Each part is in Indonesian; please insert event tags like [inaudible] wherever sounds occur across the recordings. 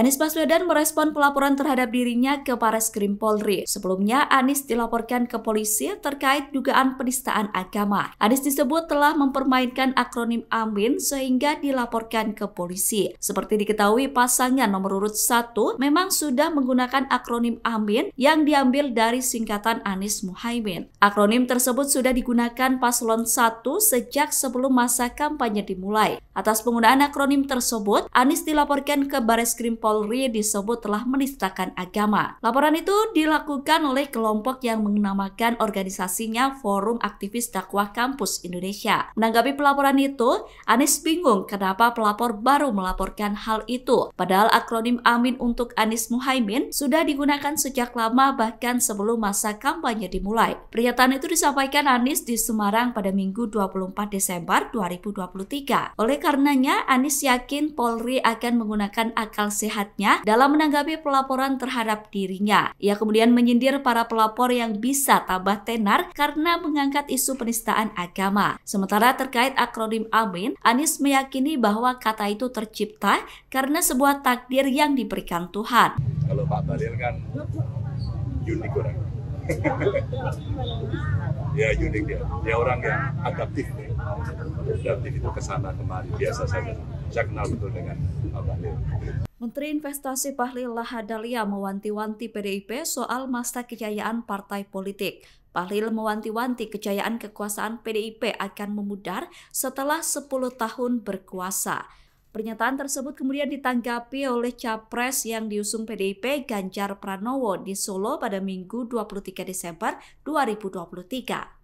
Anies Baswedan merespon pelaporan terhadap dirinya ke Bareskrim Polri. Sebelumnya, Anies dilaporkan ke polisi terkait dugaan penistaan agama. Anies disebut telah mempermainkan akronim AMIN sehingga dilaporkan ke polisi. Seperti diketahui, pasangan nomor urut satu memang sudah menggunakan akronim AMIN yang diambil dari singkatan Anies Muhaimin. Akronim tersebut sudah digunakan paslon 1 sejak sebelum masa kampanye dimulai. Atas penggunaan akronim tersebut, Anies dilaporkan ke Bareskrim Polri Polri disebut telah menistakan agama. Laporan itu dilakukan oleh kelompok yang mengenamakan organisasinya Forum Aktivis Dakwah Kampus Indonesia. Menanggapi pelaporan itu, Anies bingung kenapa pelapor baru melaporkan hal itu. Padahal akronim Amin untuk Anies Muhaimin sudah digunakan sejak lama bahkan sebelum masa kampanye dimulai. Pernyataan itu disampaikan Anies di Semarang pada Minggu 24 Desember 2023. Oleh karenanya, Anies yakin Polri akan menggunakan akal sehat jahatnya dalam menanggapi pelaporan terhadap dirinya. Ia kemudian menyindir para pelapor yang bisa tambah tenar karena mengangkat isu penistaan agama. Sementara terkait akronim Amin, Anies meyakini bahwa kata itu tercipta karena sebuah takdir yang diberikan Tuhan. Kalau Pak Balil kan unik orang. [laughs] ya unik dia. Dia orang yang adaptif. Ya. Adaptif itu kesana kemari biasa saja. Saya kenal betul dengan Pak Balil. Menteri Investasi Bahlil Lahadalia mewanti-wanti PDIP soal masa kejayaan partai politik. Pahlil mewanti-wanti kejayaan kekuasaan PDIP akan memudar setelah 10 tahun berkuasa. Pernyataan tersebut kemudian ditanggapi oleh capres yang diusung PDIP Ganjar Pranowo di Solo pada Minggu 23 Desember 2023.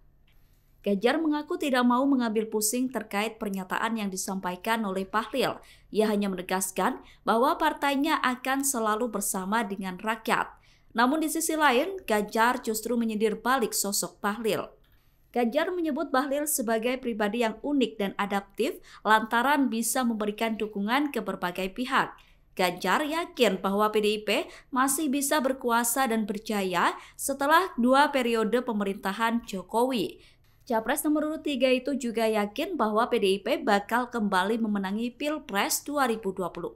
Ganjar mengaku tidak mau mengambil pusing terkait pernyataan yang disampaikan oleh Pahlil. Ia hanya menegaskan bahwa partainya akan selalu bersama dengan rakyat. Namun di sisi lain, Ganjar justru menyindir balik sosok Pahlil. Ganjar menyebut Bahlil sebagai pribadi yang unik dan adaptif lantaran bisa memberikan dukungan ke berbagai pihak. Ganjar yakin bahwa PDIP masih bisa berkuasa dan berjaya setelah dua periode pemerintahan Jokowi. Capres nomor urut 3 itu juga yakin bahwa PDIP bakal kembali memenangi Pilpres 2024.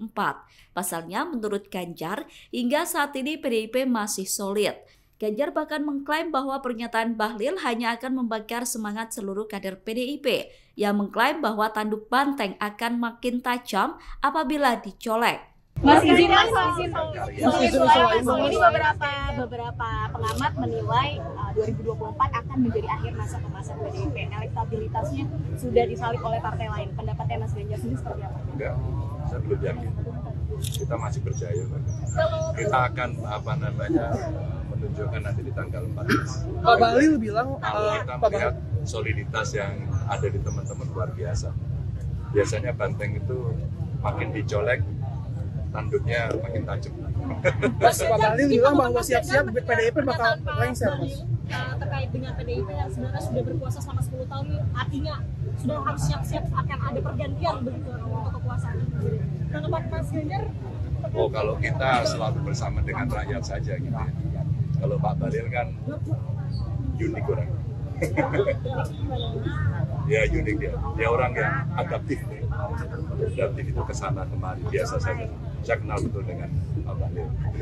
Pasalnya menurut Ganjar, hingga saat ini PDIP masih solid. Ganjar bahkan mengklaim bahwa pernyataan Bahlil hanya akan membakar semangat seluruh kader PDIP yang mengklaim bahwa tanduk banteng akan makin tajam apabila dicolek. Iya, iya, iya. Mas izin mas izin ini beberapa beberapa pengamat menilai eh, uh, 2024 akan menjadi akhir masa kemasan PDIP. Elektabilitasnya sudah disalip oleh partai lain. Pendapatnya Mas Ganjar sendiri seperti apa? Enggak, saya belum yakin. Kita masih percaya, Pak. Kita akan apa namanya menunjukkan nanti di tanggal 4. Pak Bahlil bilang kalau eh, kita melihat soliditas yang ada di teman-teman luar biasa. Biasanya banteng itu makin dicolek tanduknya makin tajam. Mas, Pak Bahlil bilang bahwa siap-siap PDIP bakal lengser, Mas. Eh, terkait dengan PDIP yang sebenarnya sudah berkuasa selama 10 tahun, artinya sudah harus siap-siap akan ada pergantian begitu untuk kekuasaan. Tanggapan Mas Ganjar? Oh, kalau kita selalu bersama dengan rakyat saja gitu ya. Kalau Pak Bahlil kan unik orang. ya unik dia. Dia orang yang adaptif. Adaptif itu kesana kemari biasa saja saya kenal betul dengan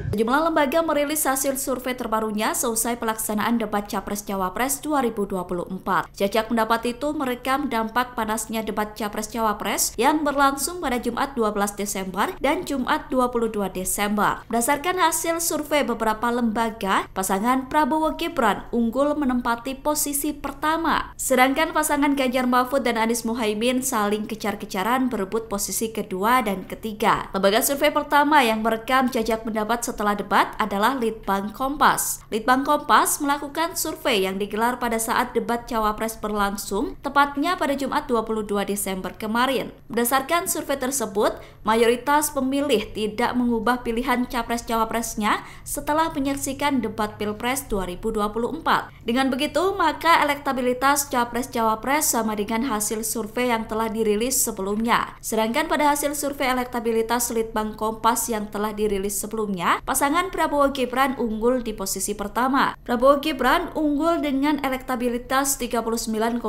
Jumlah lembaga merilis hasil survei terbarunya seusai pelaksanaan debat Capres-Cawapres 2024. Jajak pendapat itu merekam dampak panasnya debat Capres-Cawapres yang berlangsung pada Jumat 12 Desember dan Jumat 22 Desember. Berdasarkan hasil survei beberapa lembaga, pasangan Prabowo Gibran unggul menempati posisi pertama. Sedangkan pasangan Ganjar Mahfud dan Anies Muhaimin saling kejar-kejaran berebut posisi kedua dan ketiga. Lembaga survei survei pertama yang merekam jajak pendapat setelah debat adalah Litbang Kompas. Litbang Kompas melakukan survei yang digelar pada saat debat cawapres berlangsung, tepatnya pada Jumat 22 Desember kemarin. Berdasarkan survei tersebut, mayoritas pemilih tidak mengubah pilihan capres-cawapresnya setelah menyaksikan debat Pilpres 2024. Dengan begitu, maka elektabilitas capres-cawapres sama dengan hasil survei yang telah dirilis sebelumnya. Sedangkan pada hasil survei elektabilitas Litbang Kompas yang telah dirilis sebelumnya, pasangan Prabowo Gibran unggul di posisi pertama. Prabowo Gibran unggul dengan elektabilitas 39,3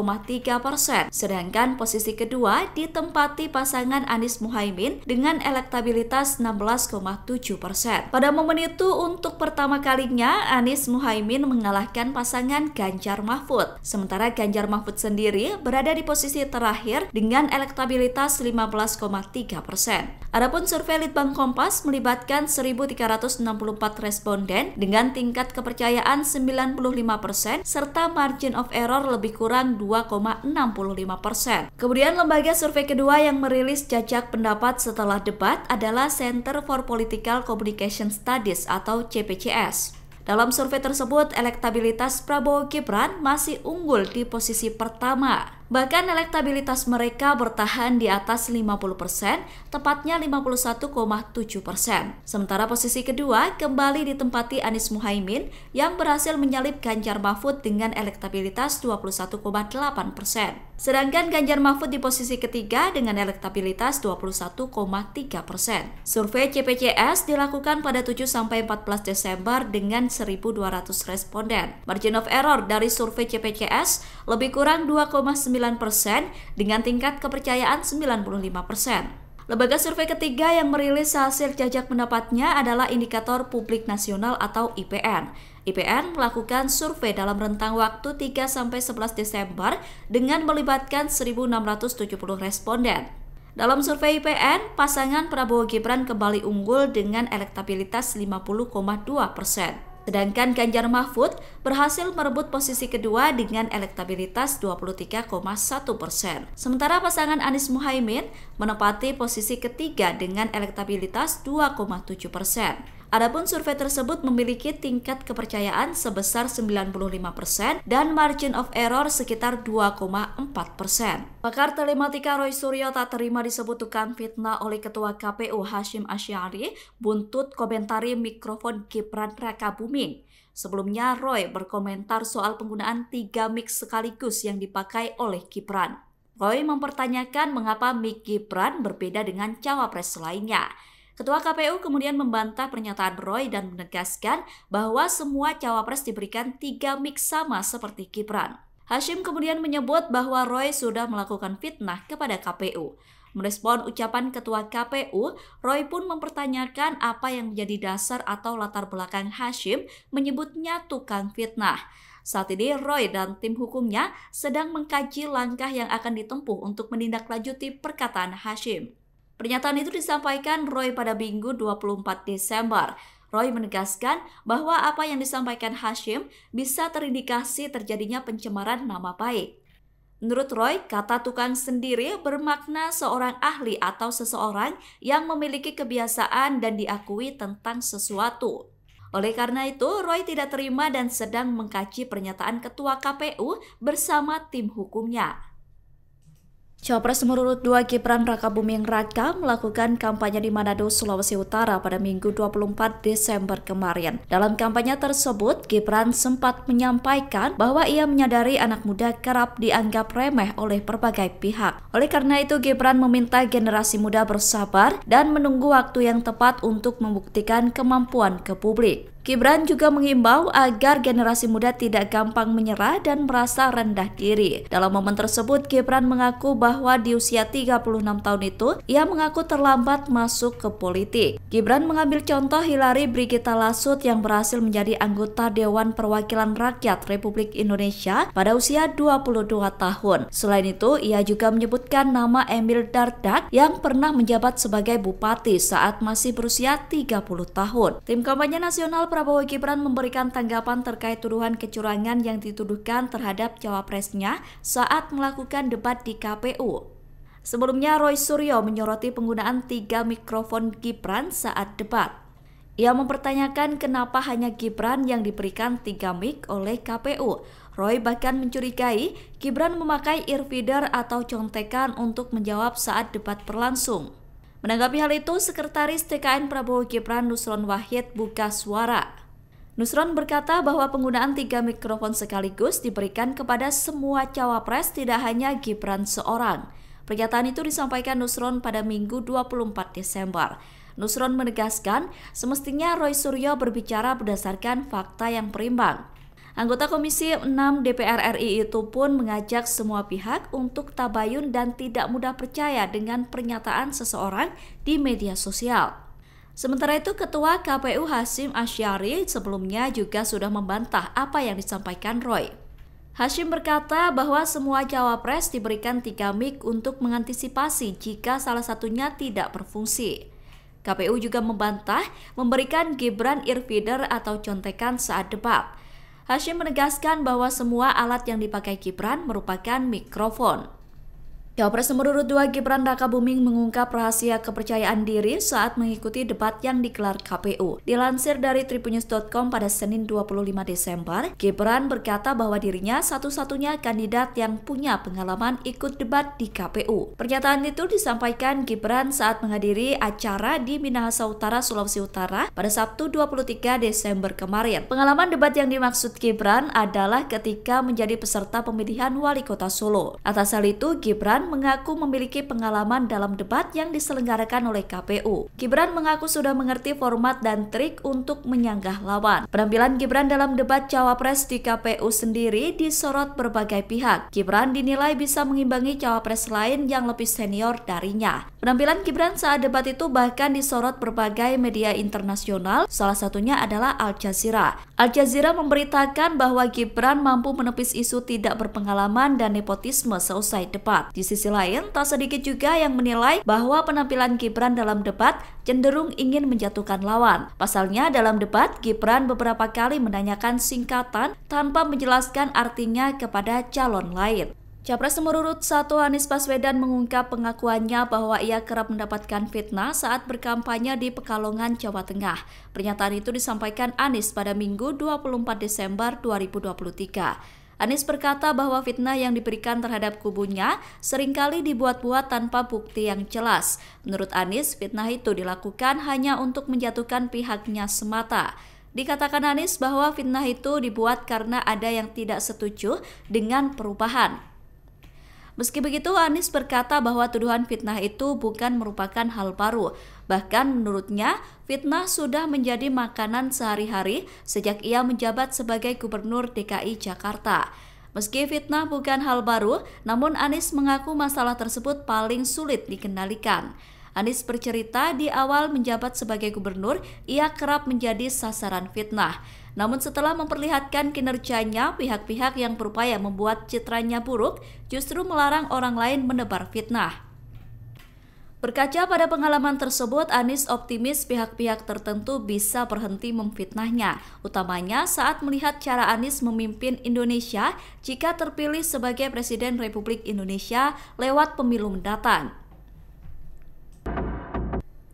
persen, sedangkan posisi kedua ditempati pasangan Anies Muhaimin dengan elektabilitas 16,7 persen. Pada momen itu, untuk pertama kalinya Anies Muhaimin mengalahkan pasangan Ganjar Mahfud, sementara Ganjar Mahfud sendiri berada di posisi terakhir dengan elektabilitas 15,3 persen. Adapun survei Litbang Litbang Kompas melibatkan 1.364 responden dengan tingkat kepercayaan 95% serta margin of error lebih kurang 2,65%. Kemudian lembaga survei kedua yang merilis jajak pendapat setelah debat adalah Center for Political Communication Studies atau CPCS. Dalam survei tersebut, elektabilitas Prabowo Gibran masih unggul di posisi pertama. Bahkan elektabilitas mereka bertahan di atas 50%, persen, tepatnya 51,7%. persen. Sementara posisi kedua kembali ditempati Anies Muhaimin yang berhasil menyalip Ganjar Mahfud dengan elektabilitas 21,8%. persen. Sedangkan Ganjar Mahfud di posisi ketiga dengan elektabilitas 21,3%. persen. Survei CPCS dilakukan pada 7 sampai 14 Desember dengan 1.200 responden. Margin of error dari survei CPCS lebih kurang 2,9 dengan tingkat kepercayaan 95%. Lembaga survei ketiga yang merilis hasil jajak pendapatnya adalah Indikator Publik Nasional atau IPN. IPN melakukan survei dalam rentang waktu 3 11 Desember dengan melibatkan 1670 responden. Dalam survei IPN, pasangan Prabowo Gibran kembali unggul dengan elektabilitas 50,2 persen. Sedangkan Ganjar Mahfud berhasil merebut posisi kedua dengan elektabilitas 23,1 persen. Sementara pasangan Anies Muhaimin menempati posisi ketiga dengan elektabilitas 2,7 persen. Adapun survei tersebut memiliki tingkat kepercayaan sebesar 95% dan margin of error sekitar 2,4%. Pakar telematika Roy Suryo tak terima disebut tukang fitnah oleh Ketua KPU Hashim Asyari buntut komentari mikrofon Gibran Raka Buming. Sebelumnya, Roy berkomentar soal penggunaan tiga mic sekaligus yang dipakai oleh Gibran. Roy mempertanyakan mengapa mic Gibran berbeda dengan cawapres lainnya. Ketua KPU kemudian membantah pernyataan Roy dan menegaskan bahwa semua cawapres diberikan tiga mix sama seperti Gibran. Hashim kemudian menyebut bahwa Roy sudah melakukan fitnah kepada KPU. Merespon ucapan Ketua KPU, Roy pun mempertanyakan apa yang menjadi dasar atau latar belakang Hashim menyebutnya tukang fitnah. Saat ini Roy dan tim hukumnya sedang mengkaji langkah yang akan ditempuh untuk menindaklanjuti perkataan Hashim. Pernyataan itu disampaikan Roy pada Minggu 24 Desember. Roy menegaskan bahwa apa yang disampaikan Hashim bisa terindikasi terjadinya pencemaran nama baik. Menurut Roy, kata tukang sendiri bermakna seorang ahli atau seseorang yang memiliki kebiasaan dan diakui tentang sesuatu. Oleh karena itu, Roy tidak terima dan sedang mengkaji pernyataan ketua KPU bersama tim hukumnya. Cawapres nomor dua Gibran Raka Buming Raka melakukan kampanye di Manado, Sulawesi Utara pada Minggu 24 Desember kemarin. Dalam kampanye tersebut, Gibran sempat menyampaikan bahwa ia menyadari anak muda kerap dianggap remeh oleh berbagai pihak. Oleh karena itu, Gibran meminta generasi muda bersabar dan menunggu waktu yang tepat untuk membuktikan kemampuan ke publik. Gibran juga mengimbau agar generasi muda tidak gampang menyerah dan merasa rendah diri. Dalam momen tersebut, Gibran mengaku bahwa di usia 36 tahun itu, ia mengaku terlambat masuk ke politik. Gibran mengambil contoh Hilary Brigita Lasut yang berhasil menjadi anggota Dewan Perwakilan Rakyat Republik Indonesia pada usia 22 tahun. Selain itu, ia juga menyebutkan nama Emil Dardak yang pernah menjabat sebagai bupati saat masih berusia 30 tahun. Tim Kampanye Nasional Prabowo Gibran memberikan tanggapan terkait tuduhan kecurangan yang dituduhkan terhadap cawapresnya saat melakukan debat di KPU. Sebelumnya, Roy Suryo menyoroti penggunaan tiga mikrofon Gibran saat debat. Ia mempertanyakan kenapa hanya Gibran yang diberikan tiga mic oleh KPU. Roy bahkan mencurigai Gibran memakai ear feeder atau contekan untuk menjawab saat debat berlangsung. Menanggapi hal itu, Sekretaris TKN Prabowo Gibran Nusron Wahid buka suara. Nusron berkata bahwa penggunaan tiga mikrofon sekaligus diberikan kepada semua cawapres tidak hanya Gibran seorang. Pernyataan itu disampaikan Nusron pada Minggu 24 Desember. Nusron menegaskan, semestinya Roy Suryo berbicara berdasarkan fakta yang berimbang. Anggota Komisi 6 DPR RI itu pun mengajak semua pihak untuk tabayun dan tidak mudah percaya dengan pernyataan seseorang di media sosial. Sementara itu, Ketua KPU Hasim Asyari sebelumnya juga sudah membantah apa yang disampaikan Roy. Hashim berkata bahwa semua cawapres diberikan tiga mic untuk mengantisipasi jika salah satunya tidak berfungsi. KPU juga membantah memberikan Gibran Irvider atau contekan saat debat. Hashim menegaskan bahwa semua alat yang dipakai Kipran merupakan mikrofon. Cawapres nomor urut 2 Gibran Raka Buming mengungkap rahasia kepercayaan diri saat mengikuti debat yang dikelar KPU. Dilansir dari tribunews.com pada Senin 25 Desember, Gibran berkata bahwa dirinya satu-satunya kandidat yang punya pengalaman ikut debat di KPU. Pernyataan itu disampaikan Gibran saat menghadiri acara di Minahasa Utara, Sulawesi Utara pada Sabtu 23 Desember kemarin. Pengalaman debat yang dimaksud Gibran adalah ketika menjadi peserta pemilihan wali kota Solo. Atas hal itu, Gibran mengaku memiliki pengalaman dalam debat yang diselenggarakan oleh KPU. Gibran mengaku sudah mengerti format dan trik untuk menyanggah lawan. Penampilan Gibran dalam debat cawapres di KPU sendiri disorot berbagai pihak. Gibran dinilai bisa mengimbangi cawapres lain yang lebih senior darinya. Penampilan Gibran saat debat itu bahkan disorot berbagai media internasional, salah satunya adalah Al Jazeera. Al Jazeera memberitakan bahwa Gibran mampu menepis isu tidak berpengalaman dan nepotisme seusai debat. Di sisi sisi lain, tak sedikit juga yang menilai bahwa penampilan Gibran dalam debat cenderung ingin menjatuhkan lawan. Pasalnya dalam debat, Gibran beberapa kali menanyakan singkatan tanpa menjelaskan artinya kepada calon lain. Capres nomor urut 1 Anies Baswedan mengungkap pengakuannya bahwa ia kerap mendapatkan fitnah saat berkampanye di Pekalongan, Jawa Tengah. Pernyataan itu disampaikan Anies pada Minggu 24 Desember 2023. Anies berkata bahwa fitnah yang diberikan terhadap kubunya seringkali dibuat-buat tanpa bukti yang jelas. Menurut Anies, fitnah itu dilakukan hanya untuk menjatuhkan pihaknya semata. Dikatakan Anies bahwa fitnah itu dibuat karena ada yang tidak setuju dengan perubahan. Meski begitu, Anies berkata bahwa tuduhan fitnah itu bukan merupakan hal baru. Bahkan menurutnya, fitnah sudah menjadi makanan sehari-hari sejak ia menjabat sebagai gubernur DKI Jakarta. Meski fitnah bukan hal baru, namun Anies mengaku masalah tersebut paling sulit dikendalikan. Anies bercerita di awal menjabat sebagai gubernur, ia kerap menjadi sasaran fitnah. Namun setelah memperlihatkan kinerjanya, pihak-pihak yang berupaya membuat citranya buruk justru melarang orang lain menebar fitnah. Berkaca pada pengalaman tersebut, Anies optimis pihak-pihak tertentu bisa berhenti memfitnahnya, utamanya saat melihat cara Anies memimpin Indonesia jika terpilih sebagai Presiden Republik Indonesia lewat pemilu mendatang.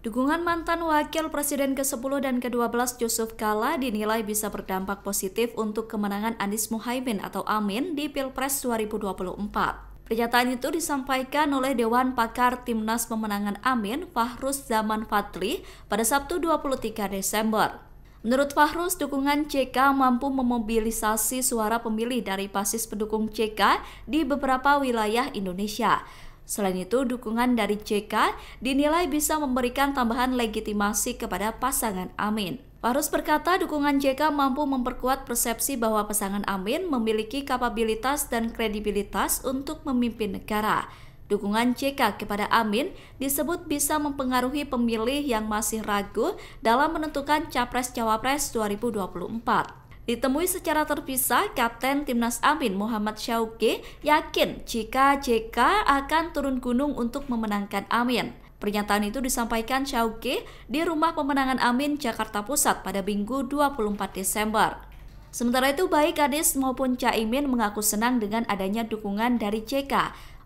Dukungan mantan Wakil Presiden ke-10 dan ke-12 Yusuf Kala dinilai bisa berdampak positif untuk kemenangan Anies Muhaimin atau Amin di Pilpres 2024. Pernyataan itu disampaikan oleh Dewan Pakar Timnas Pemenangan Amin Fahrus Zaman Fatli pada Sabtu 23 Desember. Menurut Fahrus, dukungan CK mampu memobilisasi suara pemilih dari basis pendukung CK di beberapa wilayah Indonesia. Selain itu, dukungan dari JK dinilai bisa memberikan tambahan legitimasi kepada pasangan Amin. Harus berkata dukungan JK mampu memperkuat persepsi bahwa pasangan Amin memiliki kapabilitas dan kredibilitas untuk memimpin negara. Dukungan JK kepada Amin disebut bisa mempengaruhi pemilih yang masih ragu dalam menentukan capres-cawapres 2024. Ditemui secara terpisah, Kapten Timnas Amin Muhammad Syauke yakin jika JK akan turun gunung untuk memenangkan Amin. Pernyataan itu disampaikan Syauke di Rumah Pemenangan Amin Jakarta Pusat pada Minggu 24 Desember. Sementara itu, baik Anies maupun Caimin mengaku senang dengan adanya dukungan dari JK.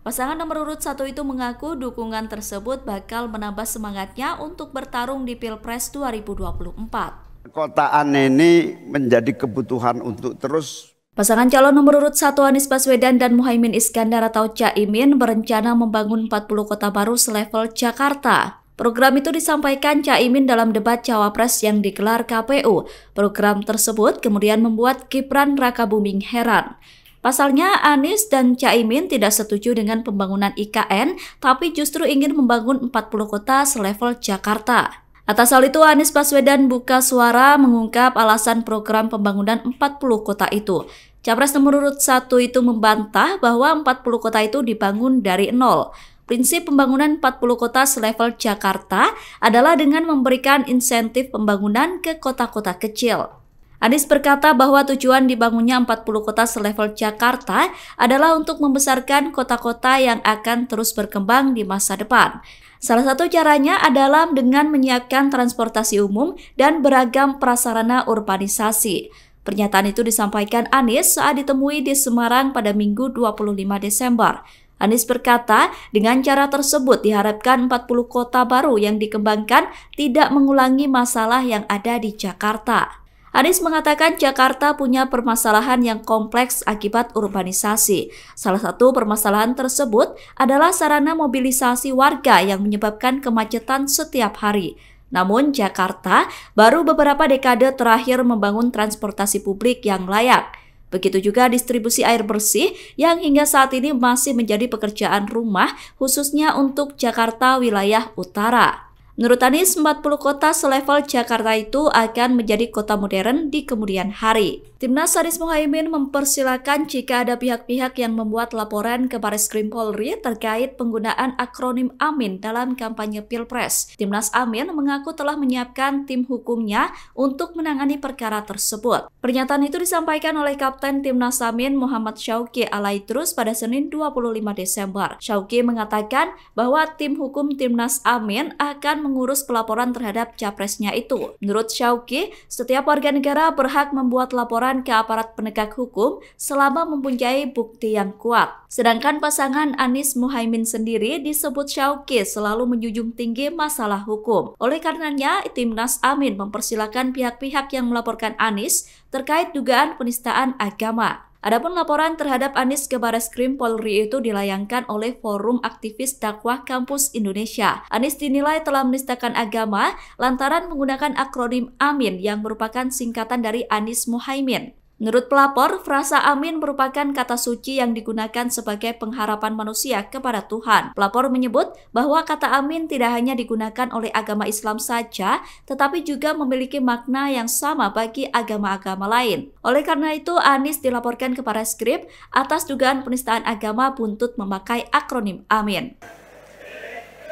Pasangan nomor urut satu itu mengaku dukungan tersebut bakal menambah semangatnya untuk bertarung di Pilpres 2024. Kotaan ini menjadi kebutuhan untuk terus Pasangan calon nomor urut 1 Anies Baswedan dan Muhaimin Iskandar atau Caimin berencana membangun 40 kota baru selevel Jakarta. Program itu disampaikan Caimin dalam debat Cawapres yang digelar KPU. Program tersebut kemudian membuat Kipran Raka Buming heran. Pasalnya, Anies dan Caimin tidak setuju dengan pembangunan IKN, tapi justru ingin membangun 40 kota selevel Jakarta. Atas hal itu, Anies Baswedan buka suara mengungkap alasan program pembangunan 40 kota itu. Capres nomor urut satu itu membantah bahwa 40 kota itu dibangun dari nol. Prinsip pembangunan 40 kota selevel Jakarta adalah dengan memberikan insentif pembangunan ke kota-kota kecil. Anies berkata bahwa tujuan dibangunnya 40 kota selevel Jakarta adalah untuk membesarkan kota-kota yang akan terus berkembang di masa depan. Salah satu caranya adalah dengan menyiapkan transportasi umum dan beragam prasarana urbanisasi. Pernyataan itu disampaikan Anies saat ditemui di Semarang pada Minggu 25 Desember. Anies berkata, dengan cara tersebut diharapkan 40 kota baru yang dikembangkan tidak mengulangi masalah yang ada di Jakarta. Anies mengatakan Jakarta punya permasalahan yang kompleks akibat urbanisasi. Salah satu permasalahan tersebut adalah sarana mobilisasi warga yang menyebabkan kemacetan setiap hari. Namun, Jakarta baru beberapa dekade terakhir membangun transportasi publik yang layak. Begitu juga distribusi air bersih yang hingga saat ini masih menjadi pekerjaan rumah, khususnya untuk Jakarta wilayah utara. Menurut Anies, 40 kota selevel Jakarta itu akan menjadi kota modern di kemudian hari. Timnas Anies Mohaimin mempersilahkan jika ada pihak-pihak yang membuat laporan ke Baris Krim Polri terkait penggunaan akronim AMIN dalam kampanye Pilpres. Timnas AMIN mengaku telah menyiapkan tim hukumnya untuk menangani perkara tersebut. Pernyataan itu disampaikan oleh Kapten Timnas AMIN Muhammad Syauki Alaitrus pada Senin 25 Desember. Syauki mengatakan bahwa tim hukum Timnas AMIN akan mengurus pelaporan terhadap capresnya itu. Menurut Syauki, setiap warga negara berhak membuat laporan ke aparat penegak hukum selama mempunyai bukti yang kuat. Sedangkan pasangan Anies Muhaimin sendiri disebut Syauki selalu menjunjung tinggi masalah hukum. Oleh karenanya, Timnas Amin mempersilahkan pihak-pihak yang melaporkan Anies terkait dugaan penistaan agama. Adapun laporan terhadap Anies ke baris krim Polri itu dilayangkan oleh Forum Aktivis Dakwah Kampus Indonesia. Anies dinilai telah menistakan agama lantaran menggunakan akronim AMIN yang merupakan singkatan dari Anies Muhaimin. Menurut pelapor, frasa amin merupakan kata suci yang digunakan sebagai pengharapan manusia kepada Tuhan. Pelapor menyebut bahwa kata amin tidak hanya digunakan oleh agama Islam saja, tetapi juga memiliki makna yang sama bagi agama-agama lain. Oleh karena itu, Anis dilaporkan kepada Skrip atas dugaan penistaan agama buntut memakai akronim amin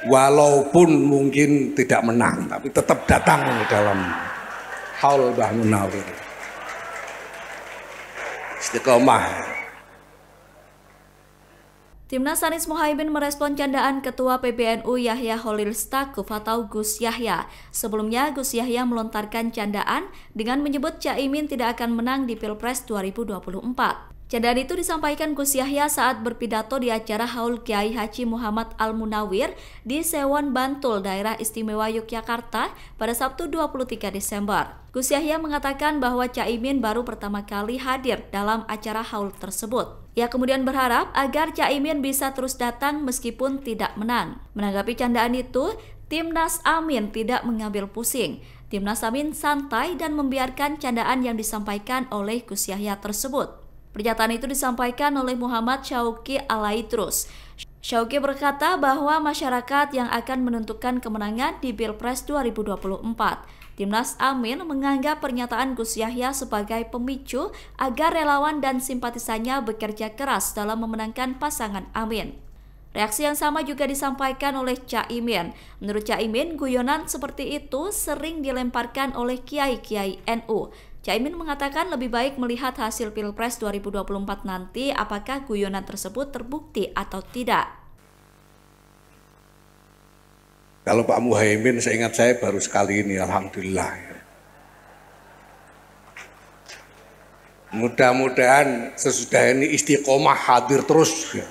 walaupun mungkin tidak menang tapi tetap datang dalam hal haul bahmunawir istiqomah. Timnas Anies Mohaimin merespon candaan Ketua PBNU Yahya Holil Stakuf atau Gus Yahya. Sebelumnya, Gus Yahya melontarkan candaan dengan menyebut Caimin tidak akan menang di Pilpres 2024. Candaan itu disampaikan Gus Yahya saat berpidato di acara Haul Kiai Haji Muhammad Al-Munawir di Sewon Bantul, daerah istimewa Yogyakarta pada Sabtu 23 Desember. Gus Yahya mengatakan bahwa Caimin baru pertama kali hadir dalam acara haul tersebut. Ia kemudian berharap agar Caimin bisa terus datang meskipun tidak menang. Menanggapi candaan itu, Timnas Amin tidak mengambil pusing. Timnas Amin santai dan membiarkan candaan yang disampaikan oleh Gus Yahya tersebut. Pernyataan itu disampaikan oleh Muhammad Syauki Alaitrus. Syauki berkata bahwa masyarakat yang akan menentukan kemenangan di Pilpres 2024. Timnas Amin menganggap pernyataan Gus Yahya sebagai pemicu agar relawan dan simpatisannya bekerja keras dalam memenangkan pasangan Amin. Reaksi yang sama juga disampaikan oleh Caimin. Menurut Caimin, guyonan seperti itu sering dilemparkan oleh kiai-kiai NU. Caimin mengatakan lebih baik melihat hasil Pilpres 2024 nanti apakah guyonan tersebut terbukti atau tidak. Kalau Pak Muhaimin seingat saya baru sekali ini alhamdulillah. Ya. Mudah-mudahan sesudah ini istiqomah hadir terus. Ya.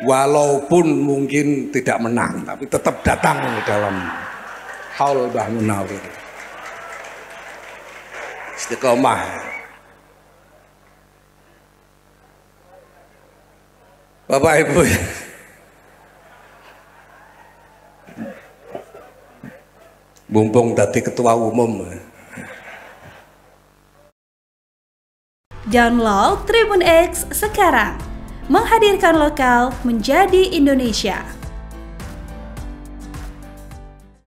Walaupun mungkin tidak menang tapi tetap datang dalam haul bahmunawir istiqomah Bapak Ibu mumpung tadi ketua umum Download Tribun X sekarang menghadirkan lokal menjadi Indonesia.